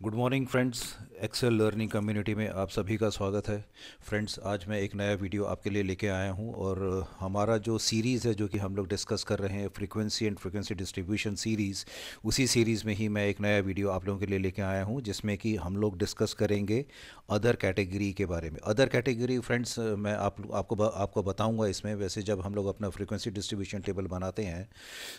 Good morning, friends. Excel learning community में आप सभी का स्वागत है फ्रेंड्स आज मैं एक नया वीडियो आपके लिए लेके आया हूं और हमारा जो सीरीज़ है जो कि हम लोग डिस्कस कर रहे हैं frequency and frequency distribution series उसी सीरीज़ में ही मैं एक नया वीडियो आप लोगों के लिए लेके आया हूँ जिसमें कि हम लोग डिस्कस करेंगे अदर कैटेगरी के बारे में अदर कैटेगरी फ्रेंड्स मैं आप आपको आपको बताऊँगा इसमें वैसे जब हम लोग अपना फ्रिक्वेंसी डिस्ट्रीब्यूशन टेबल बनाते हैं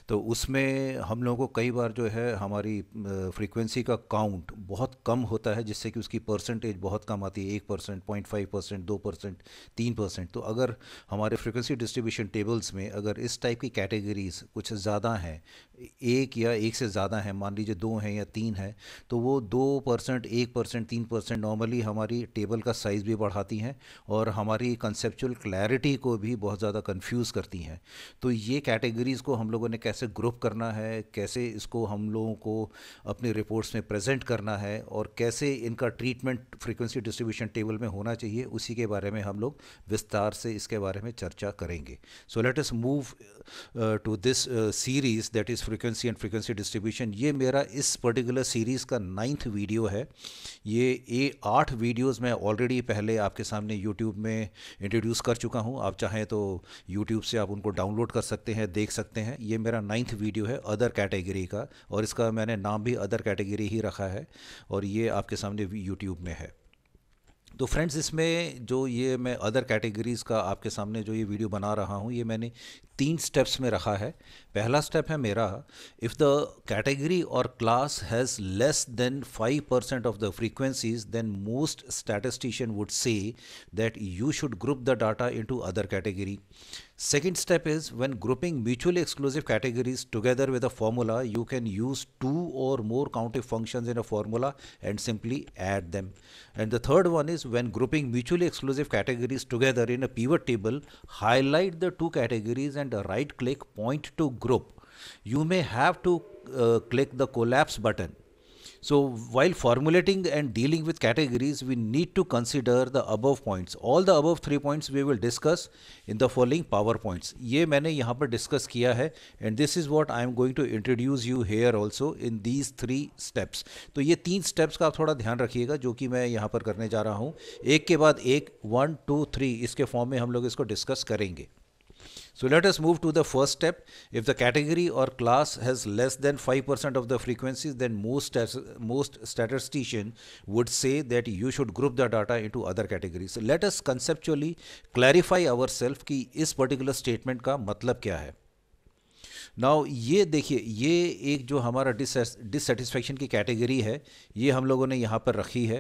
तो उसमें हम लोगों को कई बार जो है हमारी फ्रिक्वेंसी का काउंट बहुत कम होता है जिससे कि उसकी परसेंटेज बहुत कम आती है एक परसेंट पॉइंट फाइव परसेंट दो परसेंट तीन परसेंट तो अगर हमारे फ्रिक्वेंसी डिस्ट्रीब्यूशन टेबल्स में अगर इस टाइप की कैटेगरीज कुछ ज़्यादा हैं एक या एक से ज़्यादा हैं मान लीजिए दो हैं या तीन हैं तो वो दो परसेंट एक परसेंट तीन परसेंट नॉर्मली हमारी टेबल का साइज़ भी बढ़ाती हैं और हमारी कंसेप्चुअल क्लैरिटी को भी बहुत ज़्यादा कंफ्यूज करती हैं तो ये कैटेगरीज़ को हम लोगों ने कैसे ग्रुप करना है कैसे इसको हम लोगों को अपने रिपोर्ट्स में प्रेजेंट करना है और कैसे इनका ट्रीटमेंट फ्रिक्वेंसी डिस्ट्रीब्यूशन टेबल में होना चाहिए उसी के बारे में हम लोग विस्तार से इसके बारे में चर्चा करेंगे so let us move to this series that is frequency and frequency distribution ये मेरा इस पर्टिकुलर सीरीज़ का नाइन्थ वीडियो है ये ए आठ वीडियोस मैं ऑलरेडी पहले आपके सामने यूट्यूब में इंट्रोड्यूस कर चुका हूँ आप चाहें तो यूट्यूब से आप उनको डाउनलोड कर सकते हैं देख सकते हैं ये मेरा नाइन्थ वीडियो है अदर कैटेगरी का और इसका मैंने नाम भी अदर कैटेगरी ही रखा है और ये आपके सामने यूट्यूब में है तो फ्रेंड्स इसमें जो ये मैं अदर कैटेगरीज़ का आपके सामने जो ये वीडियो बना रहा हूँ ये मैंने तीन स्टेप्स में रखा है पहला स्टेप है मेरा इफ़ द कैटेगरी और class has less than five percent of the frequencies then most statistician would say that you should group the data into other category Second step is when grouping mutually exclusive categories together with a formula, you can use two or more COUNTIF functions in a formula and simply add them. And the third one is when grouping mutually exclusive categories together in a pivot table, highlight the two categories and right click point to group. You may have to uh, click the collapse button So while formulating and dealing with categories, we need to consider the above points. All the above three points we will discuss in the following power points ye maine yahan par discuss kiya hai and this is what I am going to introduce you here also in these three steps. to ye teen steps ka आप थोड़ा ध्यान रखिएगा जो कि मैं यहाँ पर करने जा रहा हूँ एक के बाद एक वन टू थ्री इसके फॉर्म में हम लोग इसको डिस्कस करेंगे So let us move to the first step. If the category or class has less than 5% of the frequencies, then most, most statistician would say that you should group the data into other categories. So let us conceptually clarify ourselves कि is particular statement का मतलब क्या now ये देखिए ये एक जो हमारा डिससेटिस्फेक्शन की कैटेगरी है ये हम लोगों ने यहाँ पर रखी है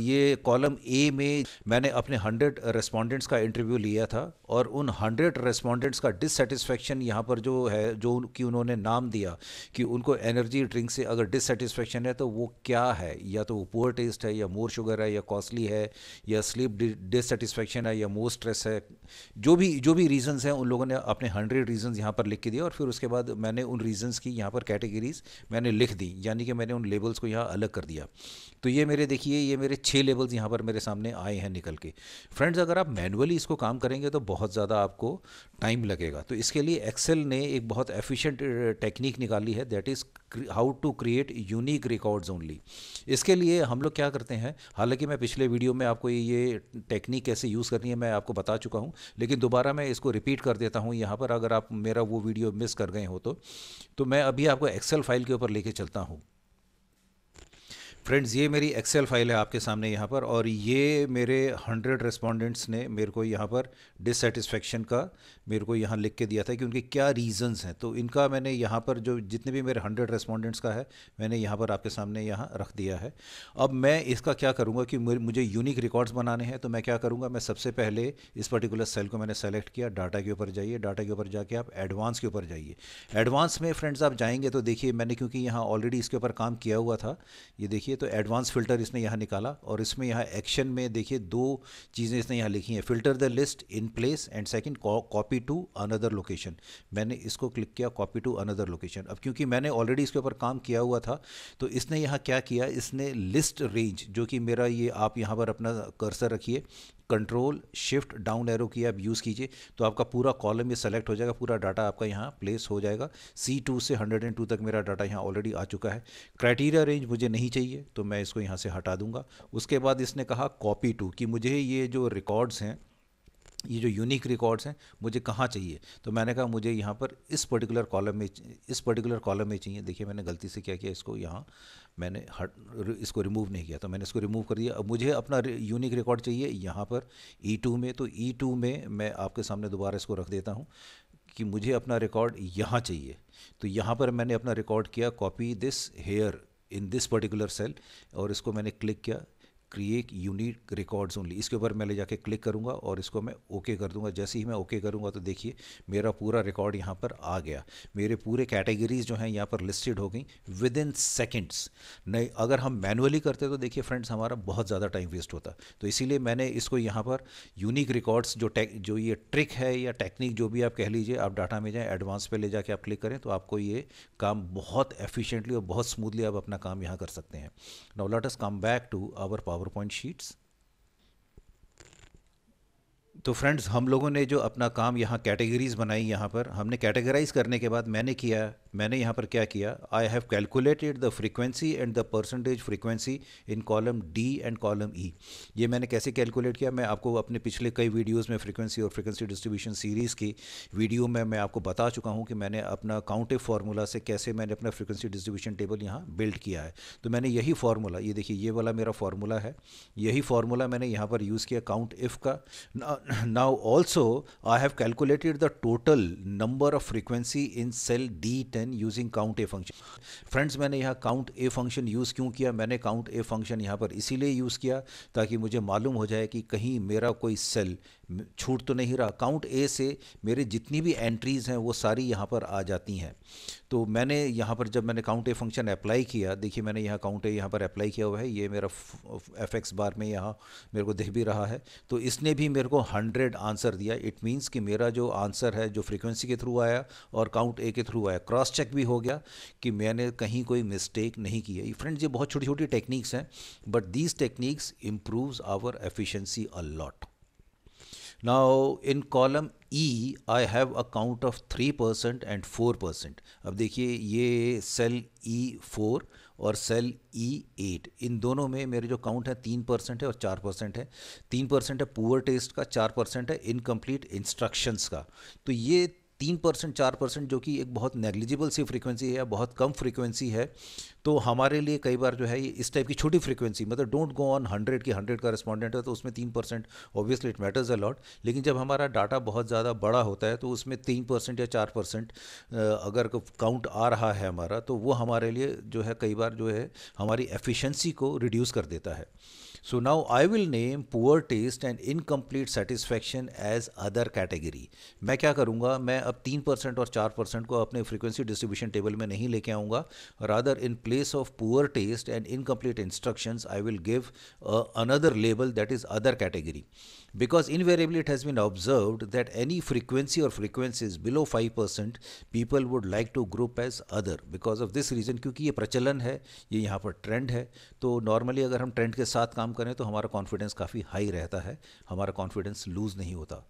ये कॉलम ए में मैंने अपने हंड्रेड रेस्पॉन्डेंट्स का इंटरव्यू लिया था और उन हंड्रेड रेस्पॉन्डेंट्स का डिससेटिस्फेक्शन यहाँ पर जो है जो कि उन्होंने नाम दिया कि उनको एनर्जी ड्रिंक से अगर डिससेटिस्फेक्शन है तो वो क्या है या तो वो पुअर टेस्ट है या मोर शुगर है या कॉस्टली है या स्लीप डिससेटिस्फेक्शन है या मोर स्ट्रेस है जो भी जो भी रीजंस हैं उन लोगों ने अपने हंड्रेड रीजन यहाँ पर लिख के दिए और और फिर उसके बाद मैंने उन रीजंस की यहाँ पर कैटेगरीज़ मैंने लिख दी यानी कि मैंने उन लेबल्स को यहाँ अलग कर दिया तो ये मेरे देखिए ये मेरे छः लेबल्स यहाँ पर मेरे सामने आए हैं निकल के फ्रेंड्स अगर आप मैनुअली इसको काम करेंगे तो बहुत ज़्यादा आपको टाइम लगेगा तो इसके लिए एक्सेल ने एक बहुत एफिशिएंट टेक्निक निकाली है that is how to create unique records only इसके लिए हम लोग क्या करते हैं हालांकि मैं पिछले वीडियो में आपको ये टेक्निक कैसे यूज़ करनी है मैं आपको बता चुका हूँ लेकिन दोबारा मैं इसको रिपीट कर देता हूँ यहाँ पर अगर आप मेरा वो वीडियो मिस कर गए हो तो तो मैं अभी आपको एक्सेल फाइल के ऊपर लेके चलता हूँ फ्रेंड्स ये मेरी एक्सेल फाइल है आपके सामने यहाँ पर और ये मेरे हंड्रेड रेस्पोंडेंट्स ने मेरे को यहाँ पर डिससेटिस्फेक्शन का मेरे को यहाँ लिख के दिया था कि उनके क्या रीज़न्स हैं तो इनका मैंने यहाँ पर जो जितने भी मेरे हंड्रेड रेस्पॉन्डेंट्स का है मैंने यहाँ पर आपके सामने यहाँ रख दिया है अब मैं इसका क्या करूँगा कि मुझे यूनिक रिकॉर्ड्स बनाने हैं तो मैं क्या करूँगा मैं सबसे पहले इस पर्टिकुलर सेल को मैंने सेलेक्ट किया डाटा के ऊपर जाइए डाटा के ऊपर जाके आप एडवांस के ऊपर जाइए एडवांस में फ्रेंड्स आप जाएंगे तो देखिए मैंने क्योंकि यहाँ ऑलरेडी इसके ऊपर काम किया हुआ था ये देखिए तो एडवांस फिल्टर इसने यहाँ निकाला और इसमें यहाँ एक्शन में देखिए दो चीज़ें इसने यहाँ लिखी हैं filter the list in place and second copy to another location मैंने इसको क्लिक किया कॉपी टू अनदर लोकेशन अब क्योंकि मैंने ऑलरेडी इसके ऊपर काम किया हुआ था तो इसने यहाँ क्या किया इसने लिस्ट रेंज जो कि मेरा ये आप यहाँ पर अपना कर्सर रखिए कंट्रोल शिफ्ट डाउन एरो की आप यूज़ कीजिए तो आपका पूरा कॉलम ये सेलेक्ट हो जाएगा पूरा डाटा आपका यहाँ प्लेस हो जाएगा सी टू से हंड्रेड एंड टू तक मेरा डाटा यहाँ ऑलरेडी आ चुका है क्राइटेरिया रेंज मुझे नहीं चाहिए तो मैं इसको यहाँ से हटा दूंगा उसके बाद इसने कहा कॉपी टू कि मुझे ये जो रिकॉर्ड्स हैं ये जो यूनिक रिकॉर्ड्स हैं मुझे कहाँ चाहिए तो मैंने कहा मुझे यहाँ पर इस पर्टिकुलर कॉलम में इस पर्टिकुलर कॉलम में चाहिए देखिए मैंने गलती से क्या किया इसको यहाँ मैंने हट इसको रिमूव नहीं किया तो मैंने इसको रिमूव कर दिया अब मुझे अपना यूनिक रिकॉर्ड चाहिए यहाँ पर ई e में तो ई e में मैं आपके सामने दोबारा इसको रख देता हूँ कि मुझे अपना रिकॉर्ड यहाँ चाहिए तो यहाँ पर मैंने अपना रिकॉर्ड किया copy this here in this particular cell और इसको मैंने क्लिक किया क्रिएट यूनिक रिकॉर्ड्स ओनली इसके ऊपर मैं ले जाके क्लिक करूँगा और इसको मैं ओके okay कर दूँगा जैसे ही मैं ओके okay करूँगा तो देखिए मेरा पूरा रिकॉर्ड यहाँ पर आ गया मेरे पूरे कैटेगरीज जो हैं यहाँ पर लिस्टेड हो गई विद इन सेकेंड्स नहीं अगर हम मैनुअली करते तो देखिए फ्रेंड्स हमारा बहुत ज़्यादा टाइम वेस्ट होता तो इसीलिए मैंने इसको यहाँ पर यूनिक रिकॉर्ड्स जो टेक जो ये ट्रिक है या टेक्निक जो भी आप कह लीजिए आप डाटा में जाएँ एडवांस पर ले जाके आप क्लिक करें तो आपको ये काम बहुत एफिशेंटली और बहुत स्मूथली आप अपना काम यहाँ कर सकते हैं now let us come back to our power point sheets तो फ्रेंड्स हम लोगों ने जो अपना काम यहाँ कैटेगरीज बनाई यहाँ पर हमने कैटेगराइज करने के बाद मैंने किया मैंने यहाँ पर क्या किया I have calculated the frequency and the percentage frequency in column D and column E ये मैंने कैसे कैलकुलेट किया मैं आपको अपने पिछले कई वीडियोस में फ्रीक्वेंसी और फ्रीक्वेंसी डिस्ट्रीब्यूशन सीरीज़ की वीडियो में मैं आपको बता चुका हूँ कि मैंने अपना काउंटिव फार्मूला से कैसे मैंने अपना फ्रीक्वेंसी डिस्ट्रीब्यूशन टेबल यहाँ बिल्ड किया है तो मैंने यही फार्मूला ये देखिए ये वाला मेरा फार्मूला है यही फार्मूला मैंने यहाँ पर यूज़ किया काउंट इफ़ का now also I have calculated the total number of frequency in cell D ten then using count A function friends मैंने यहाँ काउंट ए फंक्शन यूज़ क्यों किया मैंने काउंट ए फंक्शन यहाँ पर इसीलिए यूज़ किया ताकि मुझे मालूम हो जाए कि कहीं मेरा कोई सेल छूट तो नहीं रहा काउंट ए से मेरे जितनी भी एंट्रीज़ हैं वो सारी यहाँ पर आ जाती हैं तो मैंने यहाँ पर जब मैंने काउंट ए फंक्शन अप्लाई किया देखिए मैंने यहाँ काउंट ए यहाँ पर अप्लाई किया हुआ है ये मेरा एफ एक्स बार में यहाँ मेरे को दिख भी रहा है तो इसने भी मेरे को हंड्रेड आंसर दिया इट मीन्स कि मेरा जो आंसर है जो फ्रिक्वेंसी के थ्रू आया और काउंट ए के थ्रू आया क्रॉस चेक भी हो गया कि मैंने कहीं कोई मिस्टेक नहीं किया ये फ्रेंड्स ये बहुत छोटी छोटी टेक्निक्स हैं but these techniques improves our efficiency a lot now in column E I have a count of three percent and four percent अब देखिए ये सेल ई फोर और सेल ई एट इन दोनों में मेरे जो काउंट है तीन परसेंट है और चार परसेंट है तीन परसेंट है पुअर टेस्ट का चार परसेंट है इनकम्प्लीट इंस्ट्रक्शंस का तो ये तीन परसेंट चार परसेंट जो कि एक बहुत नेग्लिजिबल सी फ्रीक्वेंसी है बहुत कम फ्रीक्वेंसी है तो हमारे लिए कई बार जो है इस टाइप की छोटी फ्रीक्वेंसी मतलब डोंट गो ऑन हंड्रेड की हंड्रेड का रिस्पॉन्डेंट है तो उसमें तीन percent obviously it matters a lot लेकिन जब हमारा डाटा बहुत ज़्यादा बड़ा होता है तो उसमें तीन परसेंट या चार परसेंट अगर काउंट आ रहा है हमारा तो वो हमारे लिए जो है कई बार जो है हमारी एफिशेंसी को रिड्यूस कर देता है So now I will name poor taste and incomplete satisfaction as other category. Rather in place of poor taste and incomplete instructions I will give uh, another label that is other category. because invariably it has been observed that any frequency or frequencies below 5% people would like to group as other because of this reason क्योंकि ये प्रचलन है ये यहाँ पर trend है तो normally अगर हम ट्रेंड के साथ काम करें तो हमारा कॉन्फिडेंस काफ़ी हाई रहता है हमारा कॉन्फिडेंस लूज़ नहीं होता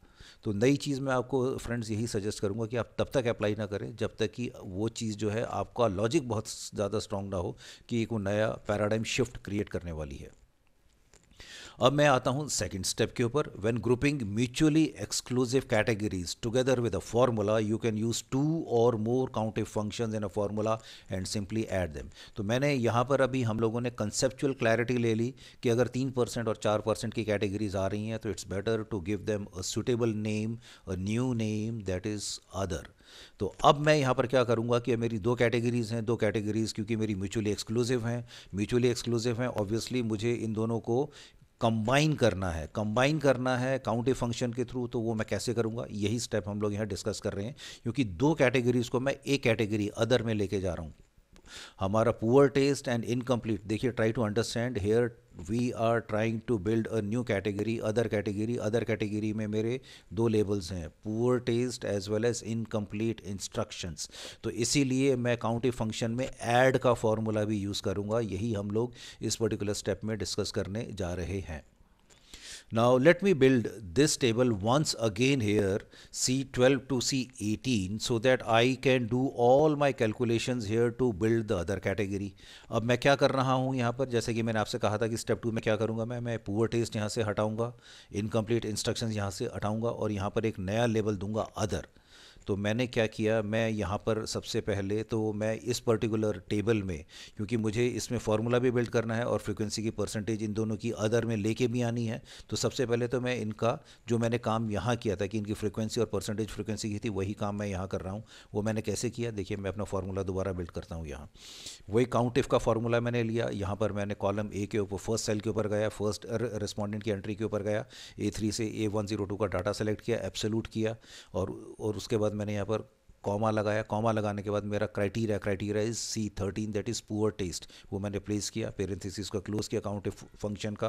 तो नई चीज़ मैं आपको फ्रेंड्स यही सजेस्ट करूँगा कि आप तब तक अप्लाई ना करें जब तक कि वो चीज़ जो है आपका लॉजिक बहुत ज़्यादा स्ट्रॉन्ग ना हो कि एक वो नया पैराडाइम शिफ्ट क्रिएट करने वाली है अब मैं आता हूँ सेकंड स्टेप के ऊपर when grouping mutually exclusive categories together with a formula you can use two or more countif functions in a formula and simply add them तो मैंने यहाँ पर अभी हम लोगों ने कंसेप्चुअल क्लैरिटी ले ली कि अगर तीन परसेंट और चार परसेंट की कैटेगरीज आ रही हैं तो it's better to give them a suitable name a new name that is other तो अब मैं यहाँ पर क्या करूँगा कि मेरी दो कैटेगरीज़ हैं दो कैटेगरीज़ क्योंकि मेरी म्यूचुअली एक्सक्लूसिव हैं म्यूचुअली एक्सक्लूसिव हैं ऑब्वियसली मुझे इन दोनों को कंबाइन करना है कंबाइन करना है काउंटिंग फंक्शन के थ्रू तो वो मैं कैसे करूँगा यही स्टेप हम लोग यहाँ डिस्कस कर रहे हैं क्योंकि दो कैटेगरीज़ को मैं एक कैटेगरी अदर में लेके जा रहा हूँ हमारा पुअर टेस्ट एंड इनकम्प्लीट देखिए try to understand here we are trying to build a new category other category other category में मेरे दो लेबल्स हैं poor taste as well as incomplete instructions तो इसीलिए मैं काउंटी फंक्शन में ऐड का फॉर्मूला भी यूज़ करूँगा यही हम लोग इस पर्टिकुलर स्टेप में डिस्कस करने जा रहे हैं Now let me build this table once again here C12 to C18 so that I can do all my calculations here to build the other category. अब मैं क्या कर रहा हूँ यहाँ पर जैसे कि मैंने आपसे कहा था कि step टू में क्या करूँगा मैं मैं poor taste यहाँ से हटाऊँगा incomplete instructions यहाँ से हटाऊँगा और यहाँ पर एक नया label दूंगा other. तो मैंने क्या किया मैं यहाँ पर सबसे पहले तो मैं इस पर्टिकुलर टेबल में क्योंकि मुझे इसमें फार्मूला भी बिल्ड करना है और फ्रिक्वेंसी की परसेंटेज इन दोनों की अदर में लेके भी आनी है तो सबसे पहले तो मैं इनका जो मैंने काम यहाँ किया था कि इनकी फ्रिक्वेंसी और परसेंटेज फ्रिक्वेंसी की थी वही काम मैं यहाँ कर रहा हूँ वो मैंने कैसे किया देखिए मैं अपना फार्मूला दोबारा बिल्ड करता हूँ यहाँ वही काउंट इफ का फार्मूला मैंने लिया यहाँ पर मैंने कॉलम ए के ऊपर फर्स्ट सेल के ऊपर गया फर्स्ट रिस्पॉन्डेंट की एंट्री के ऊपर गया ए थ्री से ए वन जीरो टू का डाटा सेलेक्ट किया एब्सोलूट किया और और उसके बाद बाद मैंने यहाँ पर कॉमा लगाया कॉमा लगाने के बाद मेरा criteria criteria is C thirteen that is poor taste वो मैंने प्लेस किया पेरेंथिस का क्लोज किया अकाउंट फंक्शन का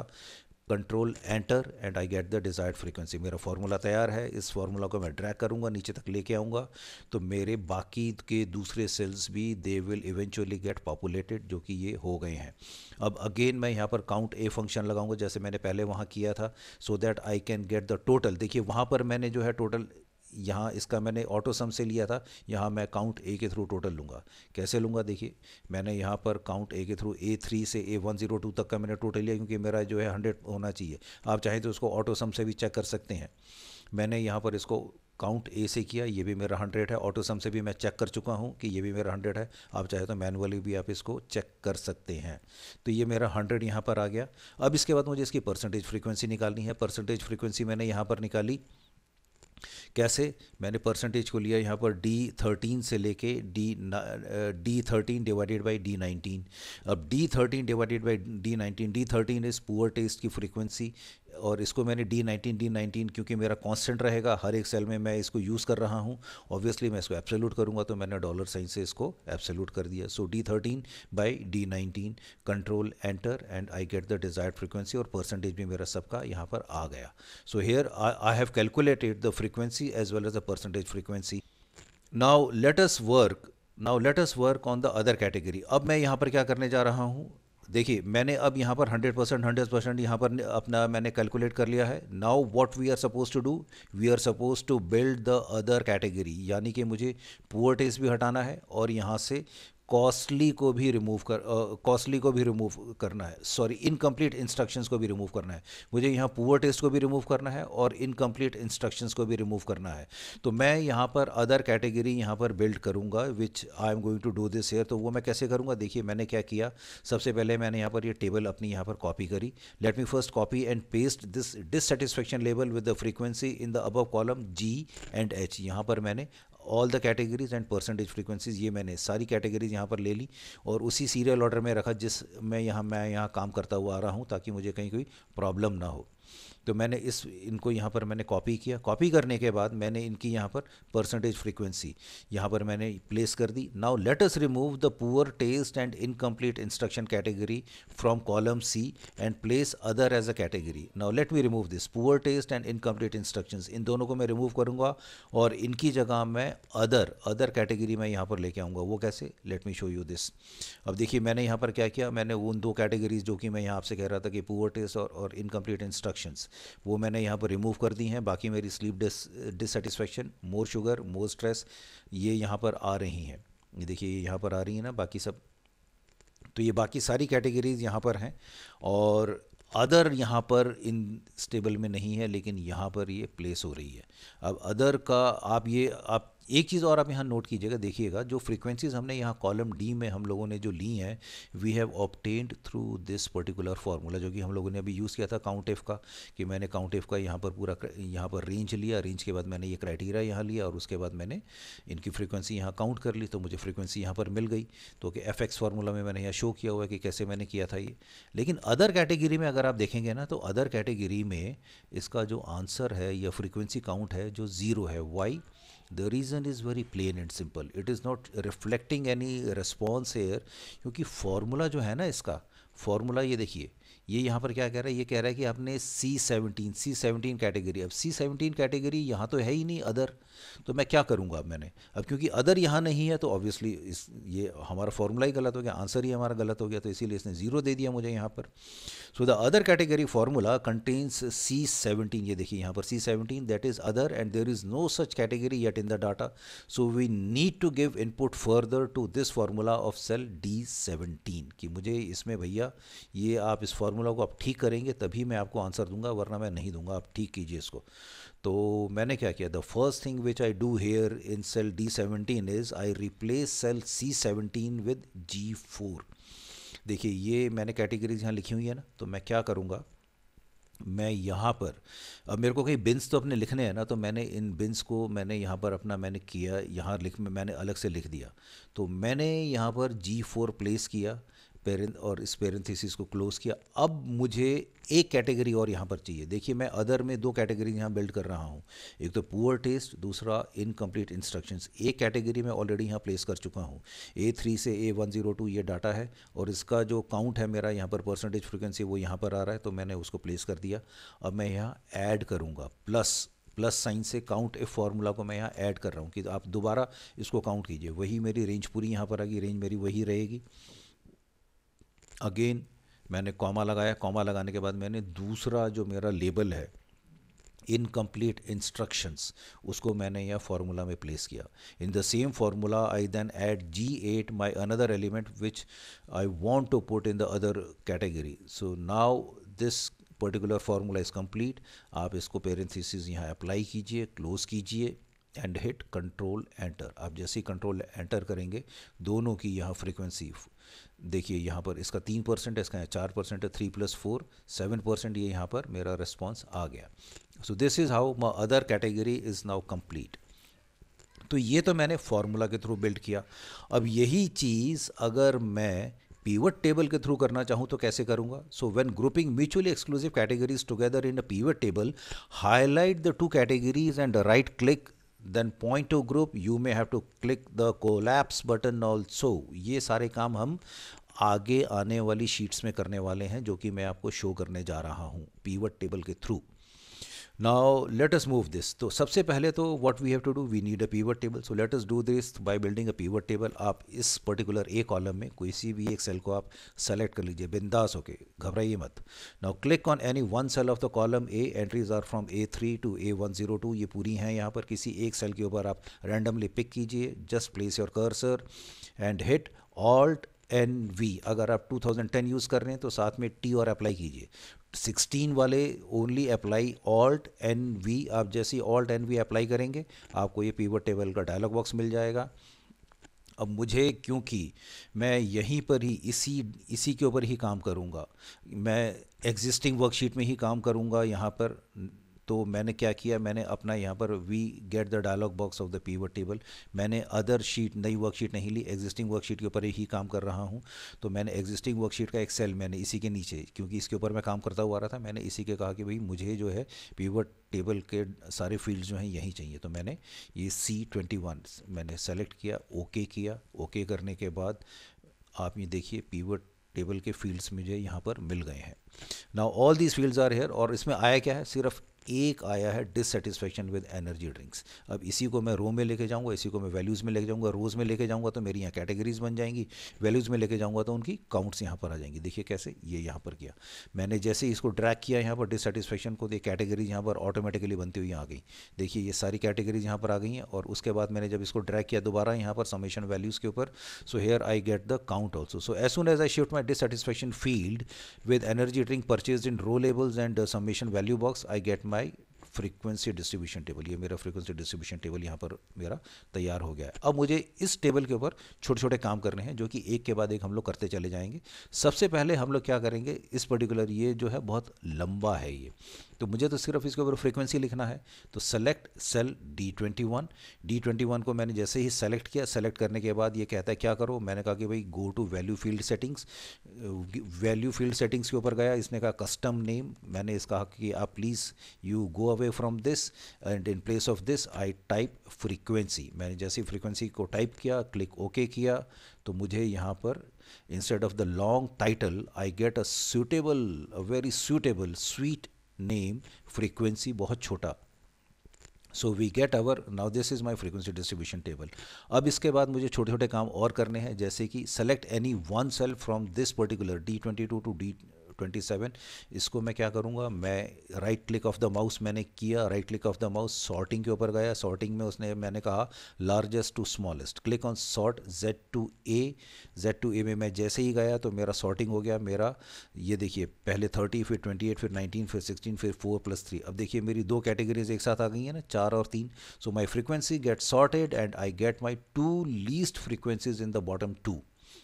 control enter and I get the desired frequency मेरा फार्मूला तैयार है इस फार्मूला को मैं ड्रैग करूंगा नीचे तक लेके आऊँगा तो मेरे बाकी के दूसरे सेल्स भी they will eventually get populated जो कि ये हो गए हैं अब अगेन मैं यहाँ पर काउंट ए फंक्शन लगाऊंगा जैसे मैंने पहले वहाँ किया था so that I can get the total देखिए वहाँ पर मैंने जो है टोटल यहाँ इसका मैंने ऑटो सम से लिया था यहाँ मैं काउंट ए के थ्रू टोटल लूँगा कैसे लूँगा देखिए मैंने यहाँ पर काउंट ए के थ्रू ए थ्री से ए वन ज़ीरो टू तक का मैंने टोटल लिया क्योंकि मेरा जो है हंड्रेड होना चाहिए आप चाहें तो उसको ऑटो सम से भी चेक कर सकते हैं मैंने यहाँ पर इसको काउंट ए से किया ये भी मेरा हंड्रेड है ऑटो सम से भी मैं चेक कर चुका हूँ कि ये भी मेरा हंड्रेड है आप चाहे तो मैनुअली भी आप इसको चेक कर सकते हैं तो ये मेरा हंड्रेड यहाँ पर आ गया अब इसके बाद मुझे इसकी परसेंटेज फ्रीक्वेंसी निकालनी है परसेंटेज फ्रीक्वेंसी मैंने यहाँ पर निकाली कैसे मैंने परसेंटेज को लिया यहाँ पर डी थर्टीन से लेके D D thirteen divided by D nineteen अब D thirteen divided by D nineteen D thirteen is poor taste की फ्रीक्वेंसी और इसको मैंने डी नाइनटीन डी नाइनटीन क्योंकि मेरा कांस्टेंट रहेगा हर एक सेल में मैं इसको यूज़ कर रहा हूँ ऑब्वियसली मैं इसको एब्सोल्यूट करूँगा तो मैंने डॉलर साइन से इसको एब्सोल्यूट कर दिया so D thirteen by D nineteen control enter and I get the desired frequency और परसेंटेज भी मेरा सबका यहाँ पर आ गया so here I have calculated the frequency as well as the percentage frequency now let's work now let's work on the other category अब मैं यहाँ पर क्या करने जा रहा हूँ देखिए मैंने अब यहाँ पर 100 परसेंट हंड्रेड परसेंट यहाँ पर अपना मैंने कैलकुलेट कर लिया है now what we are suppose to do we are suppose to build the other category यानी कि मुझे पुअर टेस्ट भी हटाना है और यहाँ से कॉस्टली को भी रिमूव कर कॉस्टली uh, को भी रिमूव करना है सॉरी इनकम्प्लीट इंस्ट्रक्शंस को भी रिमूव करना है मुझे यहाँ पुअर टेस्ट को भी रिमूव करना है और इनकम्प्लीट इंस्ट्रक्शंस को भी रिमूव करना है तो मैं यहाँ पर अदर कैटेगरी यहाँ पर बिल्ड करूँगा which I am going to do this here तो वो मैं कैसे करूँगा देखिए मैंने क्या किया सबसे पहले मैंने यहाँ पर ये यह टेबल अपनी यहाँ पर कॉपी करी let me first copy and paste this dissatisfaction level with the frequency in the above column G and H यहाँ पर मैंने all the categories and percentage frequencies ये मैंने सारी कैटेगरीज यहाँ पर ले ली और उसी सीरियल ऑर्डर में रखा जिस मैं यहाँ मैं यहाँ काम करता हुआ आ रहा हूँ ताकि मुझे कहीं कोई प्रॉब्लम ना हो तो मैंने इस इनको यहाँ पर मैंने कॉपी किया कॉपी करने के बाद मैंने इनकी यहाँ पर परसेंटेज फ्रीक्वेंसी यहाँ पर मैंने प्लेस कर दी now let us remove the poor taste and incomplete instruction category from column C and place other as a category now let me remove this poor taste and incomplete instructions इन दोनों को मैं remove करूँगा और इनकी जगह मैं other other category में यहाँ पर लेके आऊँगा वो कैसे let me show you this अब देखिए मैंने यहाँ पर क्या किया मैंने उन दो कैटेगरीज जो कि मैं यहाँ आपसे कह रहा था कि पुअर टेस्ट और, और इनकम्प्लीट इंस्ट्रक्शंस वो मैंने यहाँ पर रिमूव कर दी हैं बाकी मेरी sleep dissatisfaction more sugar more stress ये यहाँ पर आ रही हैं ये देखिए यहाँ पर आ रही है ना बाकी सब तो ये बाकी सारी कैटेगरीज यहाँ पर हैं और अदर यहाँ पर इन स्टेबल में नहीं है लेकिन यहाँ पर ये प्लेस हो रही है अब अदर का आप ये आप एक चीज़ और आप यहाँ नोट कीजिएगा देखिएगा जो फ्रीक्वेंसीज हमने यहाँ कॉलम डी में हम लोगों ने जो ली हैं we have obtained through this particular formula जो कि हम लोगों ने अभी यूज़ किया था काउंट एफ का कि मैंने काउंट एफ का यहाँ पर पूरा यहाँ पर रेंज लिया रेंज के बाद मैंने ये क्राइटेरिया यहाँ लिया और उसके बाद मैंने इनकी फ्रिक्वेंसी यहाँ काउंट कर ली तो मुझे फ्रिक्वेंसी यहाँ पर मिल गई तो कि एफ एक्स फार्मूला में मैंने यहाँ शो किया हुआ है कि कैसे मैंने किया था ये लेकिन अदर कैटेगरी में अगर आप देखेंगे ना तो अदर कैटेगरी में इसका जो आंसर है या फ्रीकवेंसी काउंट है जो ज़ीरो है why The reason is very plain and simple. It is not reflecting any response here क्योंकि formula जो है ना इसका formula ये देखिए ये यहाँ पर क्या कह रहा है ये कह रहा है कि आपने C seventeen C seventeen category अब सी सेवनटीन कैटेगरी यहाँ तो है ही नहीं अदर तो मैं क्या करूँगा अब मैंने अब क्योंकि अदर यहाँ नहीं है तो ऑब्वियसली इस ये हमारा फॉर्मूला ही गलत हो गया आंसर ही हमारा गलत हो गया तो इसीलिए इसने ज़ीरो दे दिया मुझे यहाँ पर so the other category formula contains C seventeen ये देखिए यहाँ पर C seventeen that is other and there is no such category yet in the data so we need to give input further to this formula of cell D seventeen कि मुझे इसमें भैया ये आप इस फॉर्म फार्मूला को आप ठीक करेंगे तभी मैं आपको आंसर दूंगा वरना मैं नहीं दूंगा आप ठीक कीजिए इसको तो मैंने क्या किया the first thing which I do here in cell D seventeen is I replace cell C seventeen with G four देखिए ये मैंने कैटेगरीज यहाँ लिखी हुई है ना तो मैं क्या करूँगा मैं यहाँ पर अब मेरे को कहीं बिन्स तो अपने लिखने हैं ना तो मैंने इन बिन्स को मैंने यहाँ पर अपना मैंने किया यहाँ लिख मैंने अलग से लिख दिया तो मैंने यहाँ पर जी फोर प्लेस किया पेरेंथ और इस पेरेंथिस को क्लोज़ किया अब मुझे एक कैटेगरी और यहाँ पर चाहिए देखिए मैं अदर में दो कैटेगरी यहाँ बिल्ड कर रहा हूँ एक तो पुअर टेस्ट दूसरा इनकम्प्लीट इंस्ट्रक्शंस एक कैटेगरी मैं ऑलरेडी यहाँ प्लेस कर चुका हूँ ए थ्री से ए वन ज़ीरो टू ये डाटा है और इसका जो काउंट है मेरा यहाँ पर परसेंटेज फ्रिक्वेंसी वो यहाँ पर आ रहा है तो मैंने उसको प्लेस कर दिया अब मैं यहाँ ऐड करूँगा प्लस प्लस साइन से काउंट ए फॉर्मूला को मैं यहाँ ऐड कर रहा हूँ कि आप दोबारा इसको काउंट कीजिए वही मेरी रेंज पूरी यहाँ पर आ गई रेंज मेरी वही रहेगी अगेन मैंने कॉमा लगाया कॉमा लगाने के बाद मैंने दूसरा जो मेरा लेबल है इनकम्प्लीट इंस्ट्रक्शंस उसको मैंने यह फार्मूला में प्लेस किया in the same formula I then add G eight my another element which I want to put in the other category so now this particular formula is complete आप इसको parenthesis यहाँ apply कीजिए close कीजिए and hit control enter आप जैसे ही control enter करेंगे दोनों की यहाँ फ्रिक्वेंसी देखिए यहाँ पर इसका तीन परसेंट है इसका चार परसेंट है three plus four seven percent ये यहाँ पर मेरा रिस्पॉन्स आ गया so this is how my other category is now complete तो ये तो मैंने फार्मूला के थ्रू बिल्ड किया अब यही चीज़ अगर मैं पीवट टेबल के थ्रू करना चाहूँ तो कैसे करूँगा so when grouping mutually exclusive categories together in a pivot table highlight the two categories and right click then point to group you may have to click the collapse button also ये सारे काम हम आगे आने वाली sheets में करने वाले हैं जो कि मैं आपको शो करने जा रहा हूँ पीवट टेबल के through now let us move this तो सबसे पहले तो what we have to do we need a pivot table so let us do this by building a pivot table आप इस पर्टिकुलर ए कॉलम में कोई सी भी एक सेल को आप सेलेक्ट कर लीजिए बिंदास होके घबराइए मत now click on any one cell of the column A entries are from A three to A one zero two ये पूरी हैं यहाँ पर किसी एक सेल के ऊपर आप रैंडमली पिक कीजिए just place your cursor and hit Alt N V अगर आप 2010 यूज़ कर रहे हैं तो साथ में टी और अप्लाई कीजिए सिक्सटीन वाले only apply Alt N V आप जैसे ऑल्ट एन वी अप्लाई करेंगे आपको ये पीवर टेबल का डायलॉग बॉक्स मिल जाएगा अब मुझे क्योंकि मैं यहीं पर ही इसी इसी के ऊपर ही काम करूँगा मैं एग्जिस्टिंग वर्कशीट में ही काम करूँगा यहाँ पर तो मैंने क्या किया मैंने अपना यहाँ पर we get the dialog box of the pivot table मैंने अदर शीट नई वर्कशीट नहीं ली एग्जिस्टिंग वर्कशीट के ऊपर ही काम कर रहा हूँ तो मैंने एग्जिस्टिंग वर्कशीट का एक सेल मैंने इसी के नीचे क्योंकि इसके ऊपर मैं काम करता हुआ रहा था मैंने इसी के कहा कि भाई मुझे जो है पीवर टेबल के सारे फील्ड जो हैं यहीं चाहिए तो मैंने ये सी ट्वेंटी वन मैंने सेलेक्ट किया ओके किया ओके करने के बाद आप ये देखिए पीवर टेबल के फील्ड्स मुझे यहाँ पर मिल गए हैं now all these fields are here और इसमें आया क्या है सिर्फ एक आया है डिससेटिस्फेक्शन विद एनर्जी ड्रिंक्स अब इसी को मैं रो में लेके जाऊंगा इसी को मैं वैल्यूज़ में लेके जाऊंगा रोज़ में लेके जाऊंगा तो मेरी यहाँ कैटेगरीज बन जाएंगी वैल्यूज़ में लेके जाऊंगा तो उनकी काउंट्स यहाँ पर आ जाएंगी देखिए कैसे ये यहाँ पर किया मैंने जैसे इसको ड्रैक किया यहाँ पर डिससेटिस्फेक्शन को तो कैटेगरीज यहाँ पर ऑटोमेटिकली बनती हुई आ गई देखिए ये सारी कैटेगरीज यहाँ पर आ गई हैं और उसके बाद मैंने जब इसको ड्रैक किया दोबारा यहाँ पर समेशन वैल्यूज़ के ऊपर so here I get the count also so as soon as I shift my dissatisfaction field with energy drink purchase in row labels and summation value box I get my frequency distribution table ये मेरा frequency distribution table यहाँ पर मेरा तैयार हो गया है अब मुझे इस टेबल के ऊपर छोटे छोटे काम करने हैं जो कि एक के बाद एक हम लोग करते चले जाएंगे सबसे पहले हम लोग क्या करेंगे इस पर्टिकुलर ये जो है बहुत लंबा है ये तो मुझे तो सिर्फ इसके ऊपर फ्रीक्वेंसी लिखना है तो select cell D twenty one D twenty one को मैंने जैसे ही सेलेक्ट किया सेलेक्ट करने के बाद ये कहता है क्या करो मैंने कहा कि भाई go to value field settings value field settings के ऊपर गया इसने कहा कस्टम नेम मैंने इस कहा कि आप please you go away from this and in place of this I type frequency मैंने जैसे फ्रीक्वेंसी को टाइप किया क्लिक ओके okay किया तो मुझे यहाँ पर instead of the long title I get a suitable, a very suitable, sweet name frequency बहुत छोटा so we get our now this is my frequency distribution table अब इसके बाद मुझे छोटे छोटे काम और करने हैं जैसे कि select any one cell from this particular D twenty two to D 27 इसको मैं क्या करूँगा मैं right click of the mouse मैंने किया right click of the mouse sorting के ऊपर गया सॉर्टिंग में उसने मैंने कहा largest to smallest click on sort Z to A Z to A में मैं जैसे ही गया तो मेरा सॉर्टिंग हो गया मेरा ये देखिए पहले 30 फिर 28 फिर 19 फिर 16 फिर 4 प्लस थ्री अब देखिए मेरी दो कैटेगरीज एक साथ आ गई है ना चार और तीन so my frequency get sorted and I get my two least frequencies in the bottom to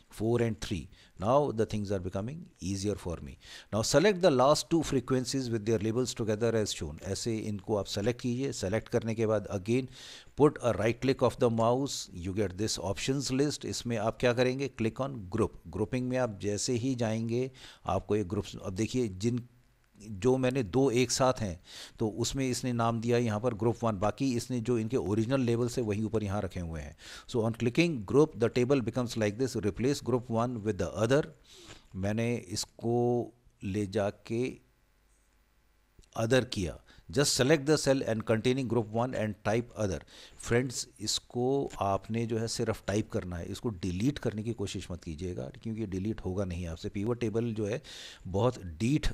4 and 3. Now the things are becoming easier for me. Now select the last two frequencies with their labels together as shown. ऐसे इनको आप select कीजिए Select करने के बाद again put a right click of the mouse. You get this options list. इसमें आप क्या करेंगे Click on group. Grouping में आप जैसे ही जाएंगे आपको ये groups अब देखिए जिन जो मैंने दो एक साथ हैं तो उसमें इसने नाम दिया यहाँ पर ग्रुप वन बाकी इसने जो इनके ओरिजिनल लेवल से वही ऊपर यहाँ रखे हुए हैं so on clicking group the table becomes like this replace group one with the other मैंने इसको ले जाके अदर किया just select the cell and containing group one and type other friends इसको आपने जो है सिर्फ टाइप करना है इसको डिलीट करने की कोशिश मत कीजिएगा क्योंकि डिलीट होगा नहीं आपसे पीवर टेबल जो है बहुत डीठ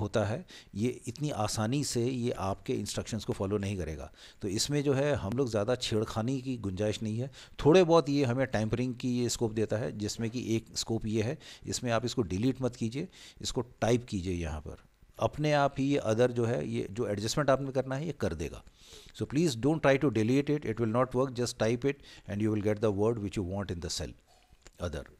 होता है ये इतनी आसानी से ये आपके इंस्ट्रक्शंस को फॉलो नहीं करेगा तो इसमें जो है हम लोग ज़्यादा छेड़खानी की गुंजाइश नहीं है थोड़े बहुत ये हमें टैंपरिंग की ये स्कोप देता है जिसमें कि एक स्कोप ये है इसमें आप इसको डिलीट मत कीजिए इसको टाइप कीजिए यहाँ पर अपने आप ही ये अदर जो है ये जो एडजस्टमेंट आपने करना है ये कर देगा so please don't try to delete it it will not work just type it and you will get the word which you want in the cell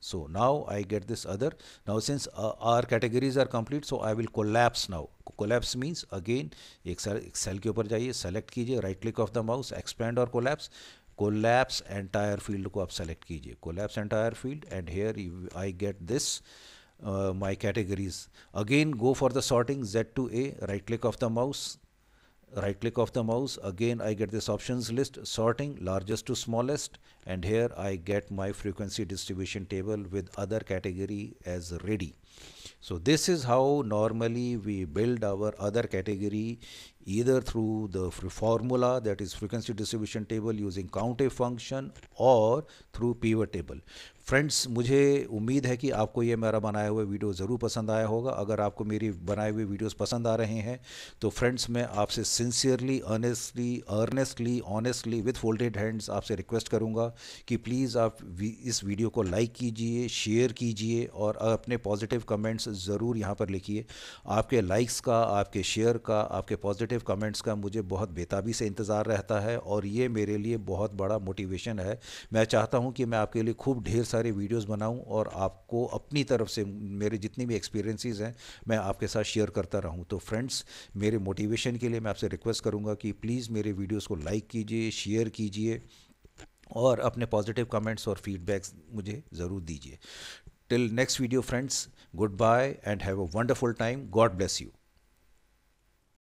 so now I get this other now since our categories are complete so I will collapse will collapse means again एक again एक cell के ऊपर जाइए select कीजिए right click of the mouse expand और collapse collapse entire field को आप select कीजिए collapse entire field and here I get this uh, my categories. Again, go for the sorting Z to A, right click of the mouse, right click of the mouse. Again, I get this options list, sorting largest to smallest. And here I get my frequency distribution table with other category as ready. So this is how normally we build our other category either through the formula that is frequency distribution table using count a function or through pivot table friends मुझे उम्मीद है कि आपको ये मेरा बनाया हुआ video ज़रूर पसंद आया होगा अगर आपको मेरी बनाए हुए वीडियोस पसंद आ रहे हैं तो फ्रेंड्स मैं आपसे sincerely earnestly earnestly honestly with folded hands आपसे रिक्वेस्ट करूँगा कि प्लीज़ आप इस वीडियो को लाइक कीजिए शेयर कीजिए और अपने पॉजिटिव कमेंट्स ज़रूर यहाँ पर लिखिए आपके लाइक्स का आपके शेयर का आपके पॉजिटिव पॉजिटिव कमेंट्स का मुझे बहुत बेताबी से इंतज़ार रहता है और ये मेरे लिए बहुत बड़ा मोटिवेशन है मैं चाहता हूँ कि मैं आपके लिए खूब ढेर सारे वीडियोज़ बनाऊँ और आपको अपनी तरफ से मेरे जितनी भी एक्सपीरियंसिस हैं मैं आपके साथ शेयर करता रहूँ तो फ्रेंड्स मेरे मोटिवेशन के लिए मैं आपसे रिक्वेस्ट करूँगा कि प्लीज़ मेरे वीडियोज़ को लाइक कीजिए शेयर कीजिए और अपने पॉजिटिव कमेंट्स और फीडबैक्स मुझे ज़रूर दीजिए till next video friends good bye and have a wonderful time God bless you